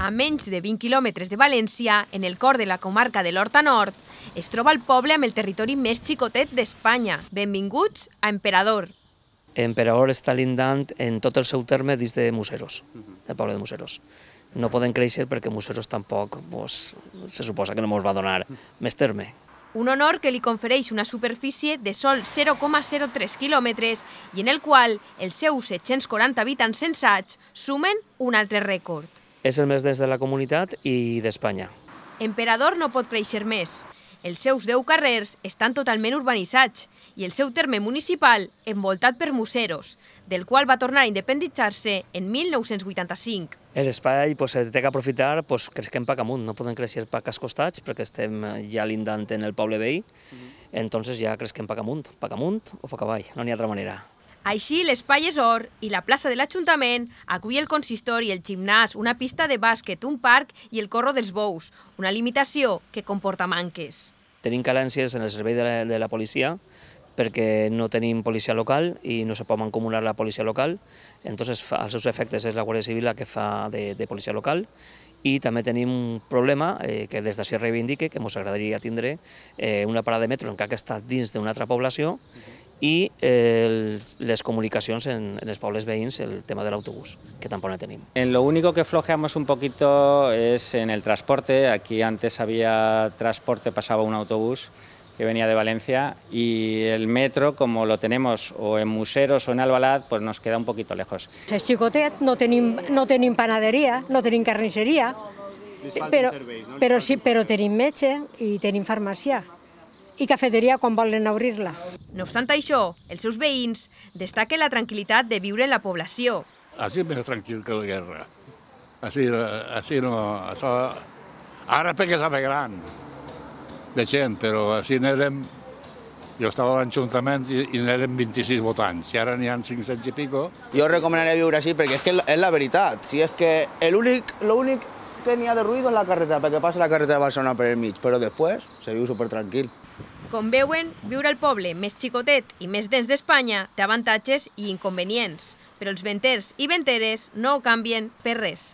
A menys de 20 quilòmetres de València, en el cor de la comarca de l'Horta Nord, es troba el poble amb el territori més xicotet d'Espanya. Benvinguts a Emperador. Emperador està lindant en tot el seu terme dins de Museros, del poble de Museros. No poden créixer perquè Museros tampoc pues, se suposa que no ens va donar més terme. Un honor que li confereix una superfície de sol 0,03 quilòmetres i en el qual els seus 740 habitants sensats sumen un altre rècord. És el més dens de la comunitat i d'Espanya. Emperador no pot créixer més. Els seus 10 carrers estan totalment urbanitzats i el seu terme municipal envoltat per museros, del qual va tornar a independitzar-se en 1985. L'espai pues, es té que aprofitar, pues, doncs, pac amunt, no poden créixer pac als costats perquè estem eh, ja lindant en el poble vell, mm -hmm. entonces ja creixem pac amunt, pac amunt o pac avall, no n'hi ha altra manera. Així, l'espai és or i la plaça de l'Ajuntament acull el consistori, el gimnàs, una pista de bàsquet, un parc i el corro dels bous, una limitació que comporta manques. Tenim calències en el servei de la, de la policia perquè no tenim policia local i no se pot mancomunar la policia local, entonces als seus efectes és la Guàrdia Civil la que fa de, de policia local i també tenim un problema eh, que des d'ací reivindique, que ens agradaria tindre eh, una parada de metro encara que està estat dins d'una altra població uh -huh i eh, les comunicacions en, en els pobles veïns, el tema de l'autobús, que tampoc no tenim. En lo único que flojeamos un poquito es en el transporte. Aquí antes había transporte, pasaba un autobús que venía de Valencia y el metro, como lo tenemos o en Museros o en Albalad, pues nos queda un poquito lejos. El Xicotet no tenim, no tenim panaderia, no tenim carnisseria, però, però, sí, però tenim metge i tenim farmàcia i cafeteria quan volen obrir-la. No obstant això, els seus veïns destaquen la tranquil·litat de viure en la població. Així més tranquil que la guerra. Així, així no... Això... Ara perquè s'ha fet gran de gent, però així n'érem... Jo estava a l'Ajuntament i, i n'érem 26 votants, i ara n'hi ha 500 i pico. Jo recomanaria viure així perquè és que és la veritat. Si és que l'únic que n'hi ha de ruïdo és la carretera, perquè passa la carretera de Barcelona per el mig, però després se viu super tranquil. Com veuen, viure al poble més xicotet i més dens d'Espanya té avantatges i inconvenients, però els venters i venteres no ho canvien per res.